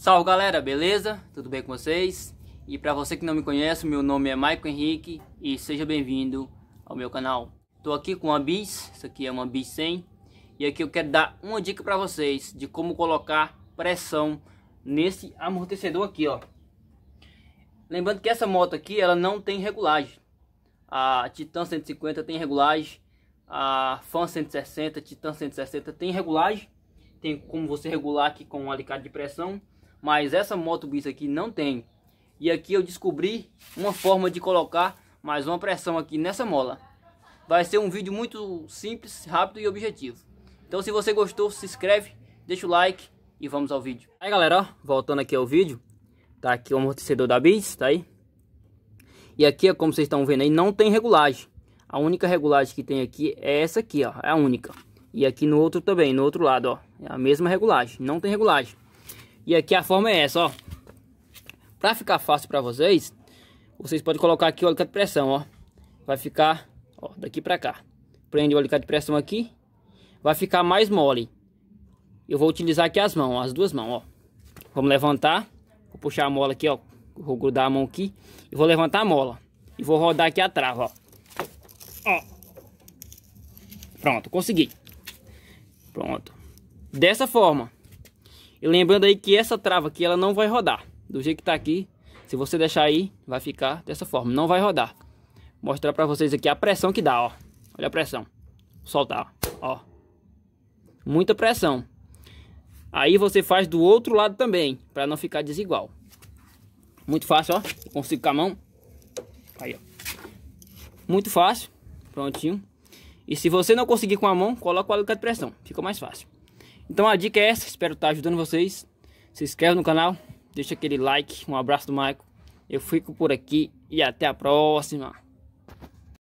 Salve galera, beleza? Tudo bem com vocês? E para você que não me conhece, meu nome é Maico Henrique e seja bem-vindo ao meu canal. Tô aqui com uma bis, isso aqui é uma bis 100 e aqui eu quero dar uma dica para vocês de como colocar pressão nesse amortecedor aqui, ó. Lembrando que essa moto aqui, ela não tem regulagem. A Titan 150 tem regulagem, a Fan 160, Titan 160 tem regulagem. Tem como você regular aqui com um alicate de pressão mas essa moto bis aqui não tem. E aqui eu descobri uma forma de colocar mais uma pressão aqui nessa mola. Vai ser um vídeo muito simples, rápido e objetivo. Então se você gostou, se inscreve, deixa o like e vamos ao vídeo. Aí galera, ó, voltando aqui ao vídeo. Tá aqui o amortecedor da bis, tá aí. E aqui, como vocês estão vendo aí, não tem regulagem. A única regulagem que tem aqui é essa aqui, ó. É a única. E aqui no outro também, no outro lado, ó. É a mesma regulagem. Não tem regulagem. E aqui a forma é essa, ó. Pra ficar fácil pra vocês, vocês podem colocar aqui o alicate de pressão, ó. Vai ficar, ó, daqui pra cá. Prende o alicate de pressão aqui. Vai ficar mais mole. Eu vou utilizar aqui as mãos, ó, as duas mãos, ó. Vamos levantar. Vou puxar a mola aqui, ó. Vou grudar a mão aqui. E vou levantar a mola. E vou rodar aqui a trava, ó. Ó. Pronto, consegui. Pronto. Dessa forma. E lembrando aí que essa trava aqui, ela não vai rodar. Do jeito que tá aqui, se você deixar aí, vai ficar dessa forma. Não vai rodar. Vou mostrar pra vocês aqui a pressão que dá, ó. Olha a pressão. Soltar, ó. Muita pressão. Aí você faz do outro lado também, pra não ficar desigual. Muito fácil, ó. Eu consigo com a mão. Aí, ó. Muito fácil. Prontinho. E se você não conseguir com a mão, coloca o alicate de pressão. Fica mais fácil. Então a dica é essa, espero estar ajudando vocês. Se inscreve no canal, deixa aquele like, um abraço do Maico. Eu fico por aqui e até a próxima.